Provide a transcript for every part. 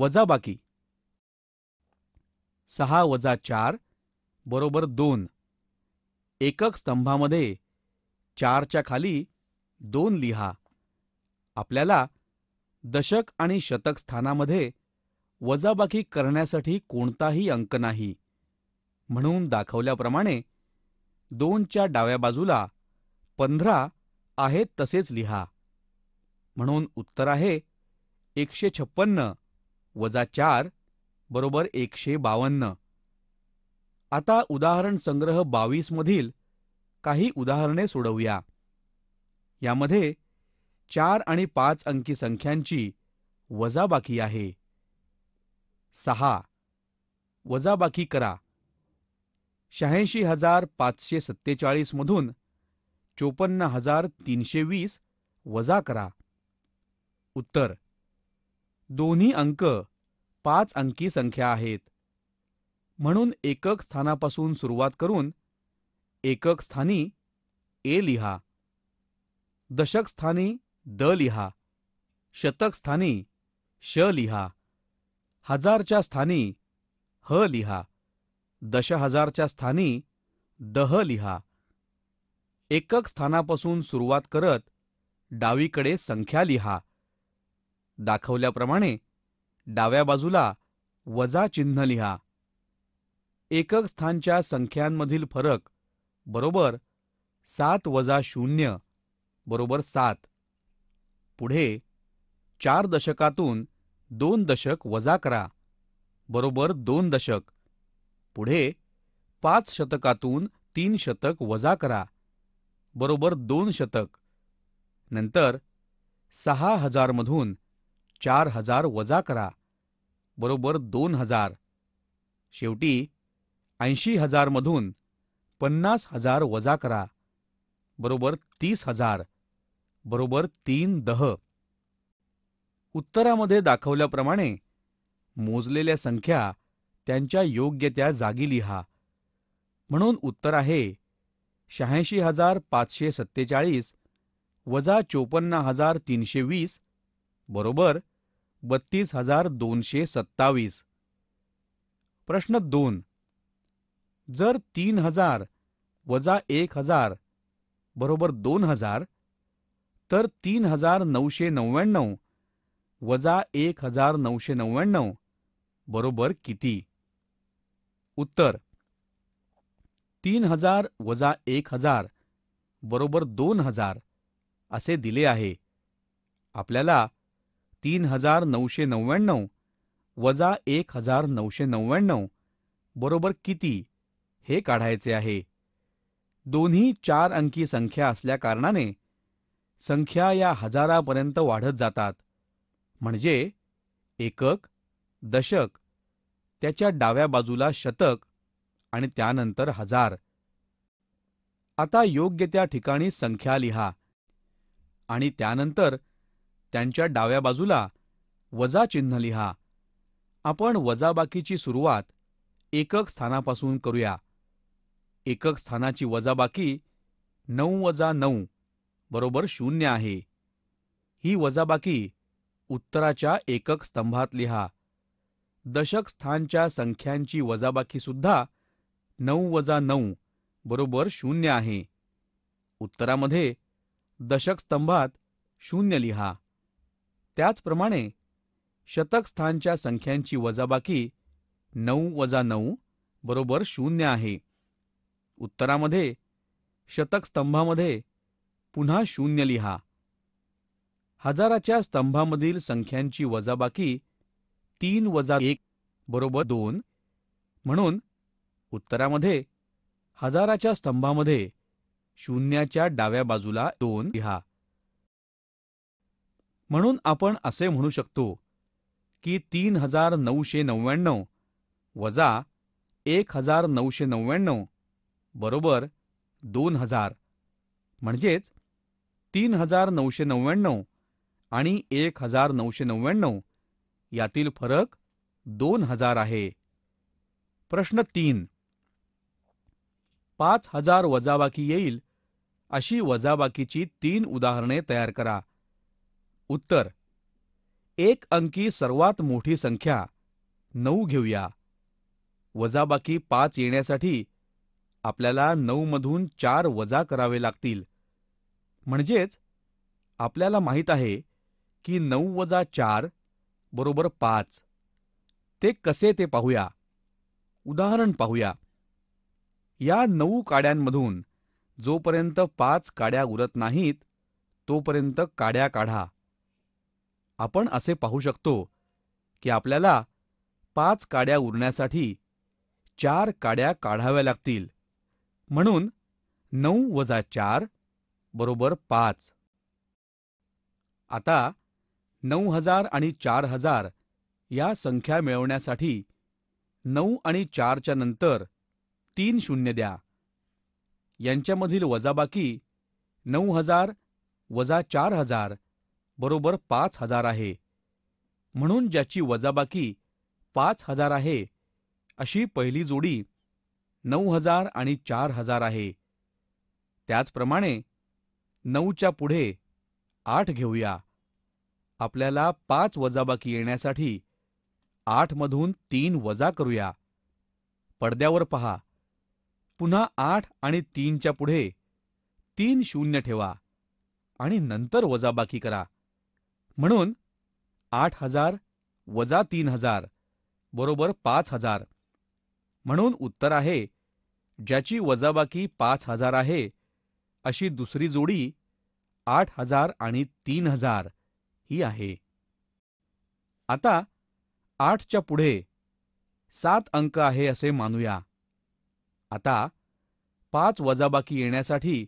वजाबाकी सहा वजा चार बरोबर दोन एकक स्तंभामध्ये चारच्या खाली दोन लिहा आपल्याला दशक आणि शतक स्थानामध्ये वजाबाकी करण्यासाठी कोणताही अंक नाही म्हणून दाखवल्याप्रमाणे दोनच्या डाव्या बाजूला पंधरा आहेत तसेच लिहा म्हणून उत्तर आहे एकशे छप्पन्न वजा चार बरोबर एकशे बावन्न आता उदाहरण संग्रह बावीसमधील काही उदाहरणे सोडवूया यामध्ये चार आणि पाच अंकी संख्यांची वजाबाकी आहे सहा वजाबाकी करा शहाऐंशी हजार पाचशे सत्तेचाळीसमधून चोपन्न हजार तीनशे वीस वजा करा उत्तर दोन्ही अंक पाच अंकी संख्या आहेत म्हणून एकक स्थानापासून सुरुवात करून एकक स्थानी ए लिहा दशक स्थानी द लिहा शतक स्थानी श लिहा हजारच्या स्थानी ह लिहा दश हजारच्या स्थानी दह लिहा एकक स्थानापासून सुरुवात करत डावीकडे संख्या लिहा दाखवल्याप्रमाणे डाव्या बाजूला वजा चिन्ह लिहा एकक स्थानच्या संख्यांमधील फरक बरोबर सात वजा शून्य बरोबर सात पुढे चार दशकातून दोन दशक वजा करा बरोबर दोन दशक पुढे पाच शतकातून तीन शतक वजा करा बरोबर दोन शतक नंतर सहा हजारमधून चार हजार वजा करा बरोबर दोन हजार शेवटी ऐंशी हजारमधून पन्नास हजार वजा करा बरोबर तीस हजार बरोबर तीन दह उत्तरामध्ये दाखवल्याप्रमाणे मोजलेल्या संख्या त्यांच्या योग्य त्या जागी लिहा म्हणून उत्तर आहे शहाऐंशी हजार पाचशे सत्तेचाळीस वजा चोपन्न हजार तीनशे वीस बरोबर बत्तीस हजार दोनशे सत्तावीस प्रश्न दोन जर तीन हजार वजा एक हजार बरोबर दोन हजार तर तीन हजार नऊशे नव्याण्णव वजा एक हजार नऊशे नव्याण्णव बरोबर किती उत्तर तीन हजार वजा एक हजार बरोबर दोन हजार असे दिले आहे आपल्याला तीन हजार नऊशे नव्याण्णव वजा एक हजार नऊशे नव्याण्णव बरोबर किती हे काढायचे आहे दोन्ही चार अंकी संख्या असल्याकारणाने संख्या या हजारापर्यंत वाढत जातात म्हणजे एकक दशक त्याच्या डाव्या बाजूला शतक आणि त्यानंतर हजार आता योग्य त्या ठिकाणी संख्या लिहा आणि त्यानंतर त्यांच्या डाव्या बाजूला वजा चिन्ह लिहा आपण वजाबाकीची सुरुवात एकक स्थानापासून करूया एकक स्थानाची वजाबाकी नऊ वजा नऊ बरोबर शून्य आहे ही वजाबाकी उत्तराच्या एकक स्तंभात लिहा दशक स्थानच्या संख्यांची वजाबाकीसुद्धा नऊ वजा नऊ बरोबर शून्य आहे उत्तरामध्ये दशक स्तंभात शून्य लिहा त्याचप्रमाणे शतकस्थानच्या संख्यांची वजाबाकी नऊ वजा नऊ बरोबर शून्य आहे उत्तरामध्ये शतकस्तंभामध्ये पुन्हा शून्य लिहा हजाराच्या स्तंभामधील संख्यांची वजाबाकी तीन वजा एक बरोबर दोन म्हणून उत्तरामध्ये हजाराच्या स्तंभामध्ये शून्याच्या डाव्या बाजूला दोन लिहा म्हणून आपण असे म्हणू शकतो की तीन हजार नऊशे नव्याण्णव वजा एक हजार नऊशे नव्याण्णव बरोबर दोन हजार म्हणजेच तीन हजार नऊशे नव्याण्णव आणि एक हजार नऊशे नव्याण्णव यातील फरक दोन हजार आहे प्रश्न तीन पाच हजार वजाबाकी येईल अशी वजाबाकीची तीन उदाहरणे तयार करा उत्तर एक अंकी सर्वात मोठी संख्या नऊ घेऊया वजाबाकी पाच येण्यासाठी आपल्याला नऊमधून चार वजा करावे लागतील म्हणजेच आपल्याला माहीत आहे की नऊ वजा चार बरोबर पाच ते कसे ते पाहूया उदाहरण पाहूया या नऊ काड्यांमधून जोपर्यंत पाच काड्या उरत नाहीत तोपर्यंत काड्या काढा आपण असे पाहू शकतो की आपल्याला पाच काड्या उरण्यासाठी चार काड्या काढाव्या लागतील म्हणून नऊ वजा चार बरोबर पाच आता नऊ हजार आणि चार हजार या संख्या मिळवण्यासाठी नऊ आणि चारच्या नंतर तीन शून्य द्या यांच्यामधील वजाबाकी नऊ हजार वजा चार हजार बरोबर पाच हजार आहे म्हणून ज्याची वजाबाकी पाच हजार आहे अशी पहिली जोडी नऊ हजार आणि चार हजार आहे त्याचप्रमाणे नऊच्या पुढे आठ घेऊया आपल्याला पाच वजाबाकी येण्यासाठी आठमधून तीन वजा करूया पडद्यावर पहा पुन्हा आठ आणि तीनच्या पुढे तीन शून्य ठेवा आणि नंतर वजाबाकी करा म्हणून आठ हजार वजा तीन हजार बरोबर पाच हजार म्हणून उत्तर आहे ज्याची वजाबाकी पाच हजार आहे अशी दुसरी जोडी आठ हजार आणि तीन हजार ही आहे आता आठच्या पुढे सात अंक आहे असे मानूया आता पाच वजाबाकी येण्यासाठी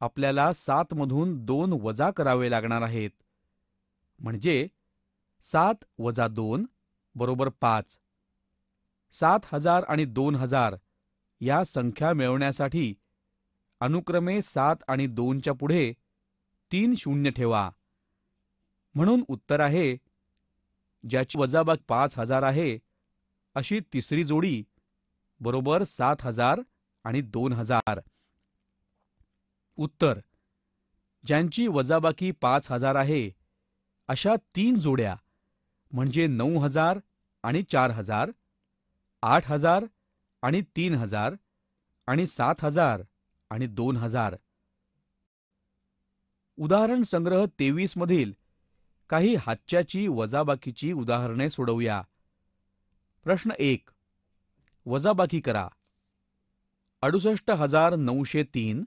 आपल्याला सातमधून दोन वजा करावे लागणार आहेत म्हणजे सात वजा दोन बरोबर पाच सात हजार आणि दोन हजार या संख्या मिळवण्यासाठी अनुक्रमे सात आणि दोनच्या पुढे तीन शून्य ठेवा म्हणून उत्तर आहे ज्याची वजाबाग पाच हजार आहे अशी तिसरी जोडी बरोबर सात हजार आणि दोन हजार उत्तर ज्यांची वजाबाकी पाच हजार आहे अशा तीन जोड्या म्हणजे नऊ हजार आणि चार हजार आठ हजार आणि तीन हजार आणि सात हजार आणि दोन हजार उदाहरण संग्रह तेवीस मधील काही हातच्याची वजाबाकीची उदाहरणे सोडवूया प्रश्न एक वजाबाकी करा अडुसष्ट हजार नऊशे तीन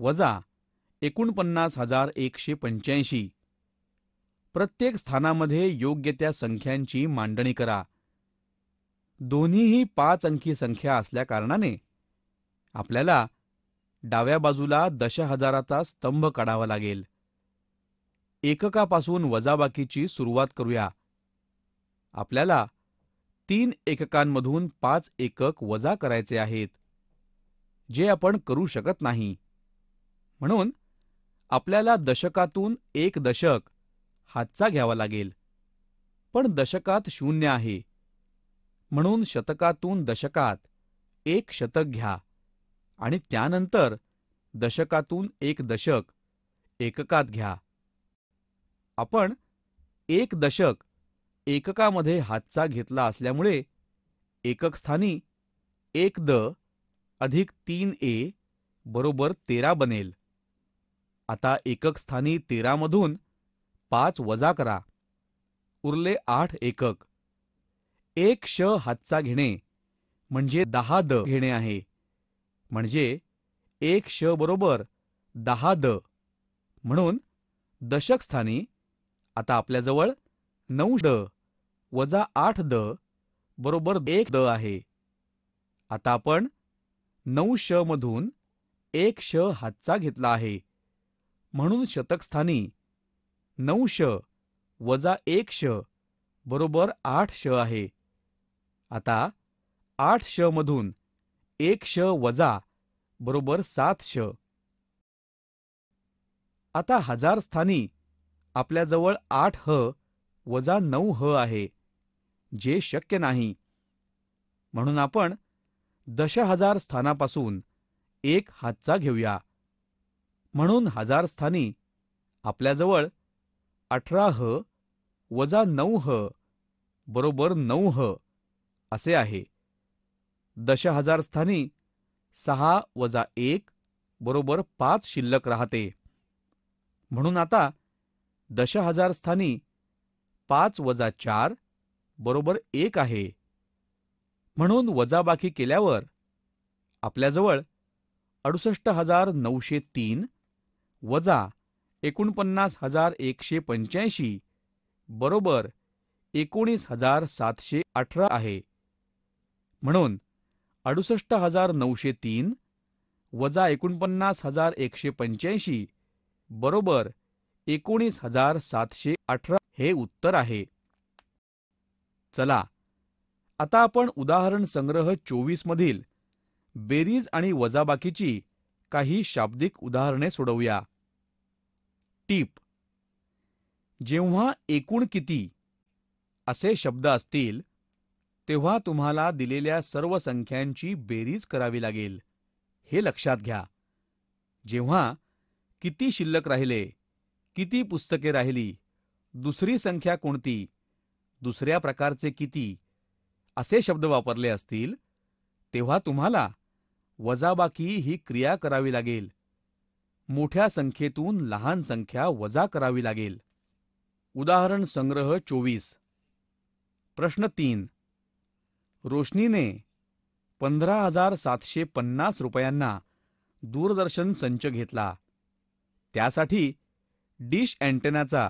वजा एकोणपन्नास हजार एकशे पंच्याऐंशी प्रत्येक स्थानामध्ये योग्य त्या संख्यांची मांडणी करा दोन्हीही पाच अंकी संख्या असल्या कारणाने आपल्याला डाव्या बाजूला दश हजाराचा स्तंभ काढावा लागेल एककापासून वजाबाकीची सुरुवात करूया आपल्याला तीन एककांमधून पाच एकक वजा करायचे आहेत जे आपण करू शकत नाही म्हणून आपल्याला दशकातून एक दशक हातचा घ्यावा लागेल पण दशकात शून्य आहे म्हणून शतकातून दशकात एक शतक घ्या आणि त्यानंतर दशकातून एक दशक एककात घ्या आपण एक दशक एककामध्ये हातचा घेतला असल्यामुळे एकक स्थानी एक द अधिक तीन ए बरोबर तेरा बनेल आता एकक स्थानी तेरामधून पाच वजा करा उरले आठ एकक एक श हातचा घेणे म्हणजे दहा द घेणे आहे म्हणजे एक श बरोबर दहा द म्हणून दशक स्थानी आता आपल्याजवळ नऊ ड वजा आठ द बरोबर एक द आहे आता आपण नऊ श मधून एक श हातचा घेतला आहे म्हणून शतकस्थानी नऊ श वजा एक श बरोबर आठ श आहे आता आठ श मधून एक श वजा बरोबर सात श आता हजार स्थानी आपल्याजवळ आठ ह वजा नऊ ह आहे जे शक्य नाही म्हणून आपण दश हजार स्थानापासून एक हातचा घेऊया म्हणून हजार स्थानी आपल्याजवळ अठरा ह वजा नऊ ह बरोबर नऊ ह असे आहे दश हजार स्थानी सहा वजा एक बरोबर पाच शिल्लक राहते म्हणून आता दश हजार स्थानी पाच वजा चार बरोबर एक आहे म्हणून वजाबाकी केल्यावर आपल्याजवळ अडुसष्ट हजार नऊशे तीन वजा एकोणपन्नास हजार एकशे पंच्याऐंशी बरोबर एकोणीस हजार सातशे अठरा आहे म्हणून अडुसष्ट हजार नऊशे तीन वजा एकोणपन्नास हजार एकशे पंच्याऐंशी बरोबर एकोणीस हजार सातशे अठरा हे उत्तर आहे चला आता आपण उदाहरण संग्रह चोवीस मधील बेरीज आणि वजाबाकीची काही शाब्दिक उदाहरणे सोडवूया टीप जेव्हा एकूण किती असे शब्द असतील तेव्हा तुम्हाला दिलेल्या सर्व संख्यांची बेरीज करावी लागेल हे लक्षात घ्या जेव्हा किती शिल्लक राहिले किती पुस्तके राहिली दुसरी संख्या कोणती दुसऱ्या प्रकारचे किती असे शब्द वापरले असतील तेव्हा तुम्हाला वजाबाकी ही क्रिया करावी लागेल मोठ्या संख्येतून लहान संख्या वजा करावी लागेल उदाहरण संग्रह चोवीस प्रश्न तीन रोशनीने पंधरा हजार सातशे पन्नास रुपयांना दूरदर्शन संच घेतला त्यासाठी डिश अँटेनाचा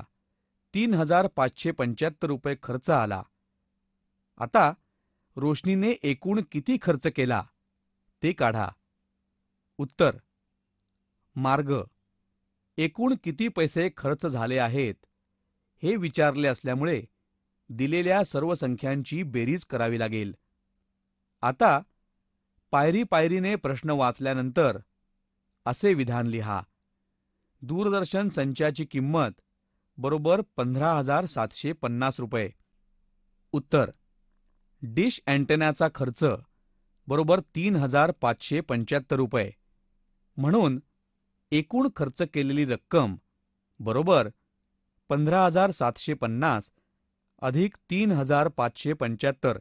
तीन हजार पाचशे पंच्याहत्तर रुपये खर्च आला आता रोशनीने एकूण किती खर्च केला ते काढा उत्तर मार्ग एकूण किती पैसे खर्च झाले आहेत हे विचारले असल्यामुळे दिलेल्या सर्व संख्यांची बेरीज करावी लागेल आता पायरी पायरीने प्रश्न वाचल्यानंतर असे विधान लिहा दूरदर्शन संचाची किंमत बरोबर पंधरा हजार सातशे पन्नास रुपये उत्तर डिश अँटेनाचा खर्च बरोबर तीन हजार पाचशे पंच्याहत्तर रुपये म्हणून एकूण खर्च केलेली रक्कम बरोबर पंधरा हजार सातशे पन्नास अधिक तीन हजार पाचशे पंच्याहत्तर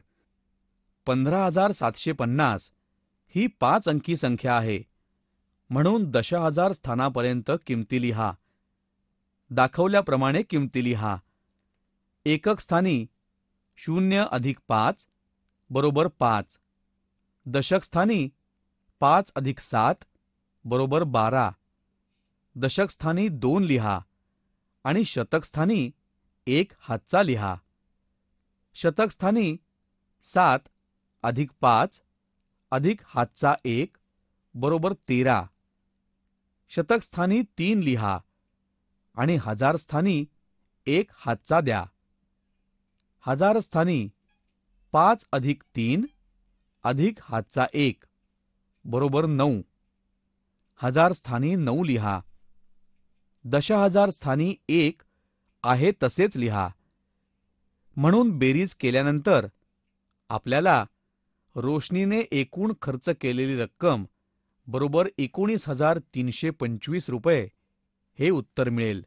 पंधरा हजार सातशे पन्नास ही पाच अंकी संख्या आहे म्हणून दश हजार स्थानापर्यंत किमती लिहा दाखवल्याप्रमाणे किमती लिहा एकक स्थानी शून्य अधिक पाच बरोबर पाच दशकस्थानी पाच अधिक सात बरोबर बारा दशकस्थानी दोन लिहा आणि शतकस्थानी एक हातचा लिहा शतकस्थानी सात अधिक पाच अधिक हातचा एक बरोबर तेरा शतकस्थानी तीन लिहा आणि हजारस्थानी एक हातचा द्या हजारस्थानी पाच अधिक तीन अधिक हातचा एक बरोबर नऊ हजारस्थानी नऊ लिहा दशा हजार स्थानी एक आहे तसेच लिहा म्हणून बेरीज केल्यानंतर आपल्याला रोशनीने एकूण खर्च केलेली रक्कम बरोबर एकोणीस हजार तीनशे पंचवीस रुपये हे उत्तर मिळेल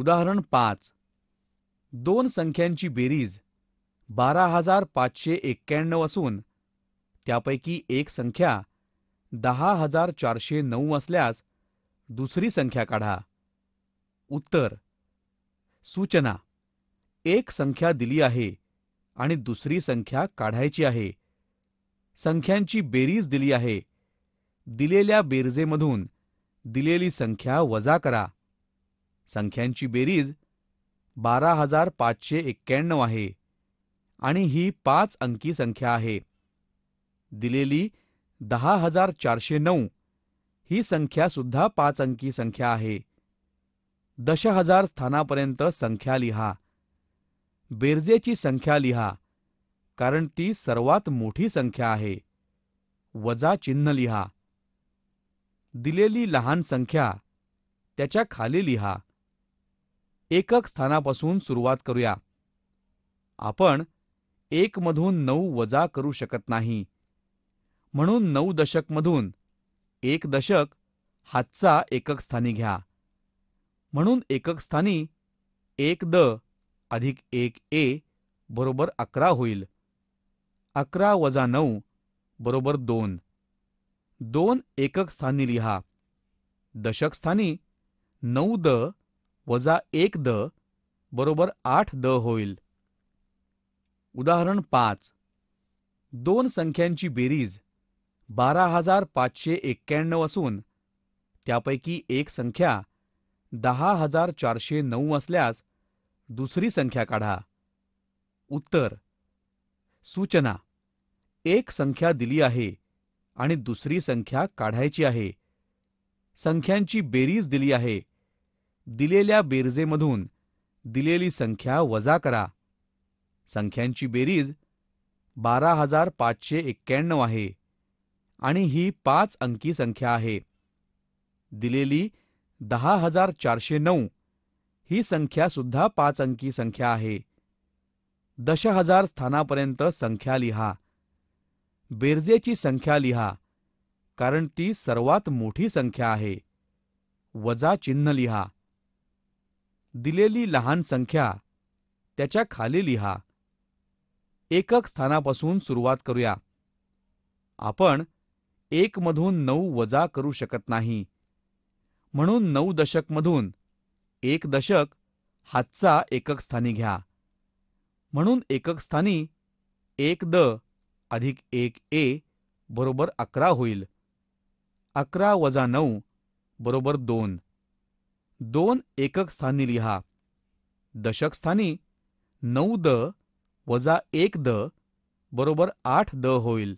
उदाहरण पाच दोन संख्यांची बेरीज बारा हजार पाचशे एक्क्याण्णव असून त्यापैकी एक संख्या दहा हजार चारशे नऊ असल्यास दुसरी संख्या काढा उत्तर सूचना एक संख्या दिली आहे आणि दुसरी संख्या काढायची आहे संख्यांची बेरीज दिली आहे दिलेल्या बेरजेमधून दिलेली संख्या वजा करा संख्यांची बेरीज बारा हजार पाचशे एक्क्याण्णव आहे आणि ही पाच अंकी संख्या आहे दिलेली दहा हजार चारशे नऊ ही संख्या सुद्धा पाच अंकी संख्या आहे दश हजार स्थानापर्यंत संख्या लिहा बेरजेची संख्या लिहा कारण ती सर्वात मोठी संख्या आहे वजा चिन्ह लिहा दिलेली लहान संख्या त्याच्या खाली लिहा एकक स्थानापासून सुरुवात करूया आपण एकमधून नऊ वजा करू शकत नाही म्हणून नऊ दशकमधून एक दशक हातचा एकक स्थानी घ्या म्हणून एकक स्थानी एक द अधिक एक ए बरोबर अकरा होईल अकरा वजा नऊ बरोबर दोन दोन एकक स्थानी लिहा दशक स्थानी नऊ द वजा एक द बरोबर आठ द होईल उदाहरण पाच दोन संख्यांची बेरीज बारा हजार पाचशे एक्क्याण्णव असून त्यापैकी एक संख्या दहा हजार चारशे नऊ असल्यास दुसरी संख्या काढा उत्तर सूचना एक संख्या दिली आहे आणि दुसरी संख्या काढायची आहे संख्यांची बेरीज दिली आहे दिलेल्या बेरजेमधून दिलेली संख्या वजा करा संख्यांची बेरीज बारा हजार पाचशे एक्क्याण्णव आहे आणि ही पाच अंकी संख्या आहे दिलेली दहा हजार चारशे नऊ ही संख्या सुद्धा पाच अंकी संख्या आहे दश हजार स्थानापर्यंत संख्या लिहा बेरजेची संख्या लिहा कारण ती सर्वात मोठी संख्या आहे वजा चिन्ह लिहा दिलेली लहान संख्या त्याच्या खाली लिहा एकक स्थानापासून सुरुवात करूया आपण एक मधून नऊ वजा करू शकत नाही म्हणून नऊ दशक मधून एक दशक हातचा एकक स्थानी घ्या म्हणून एकक स्थानी एक द अधिक एक ए बरोबर अकरा होईल अकरा वजा नऊ बरोबर दोन दोन एकक स्थानी लिहा दशक स्थानी नऊ द वजा एक द बरोबर आठ द होईल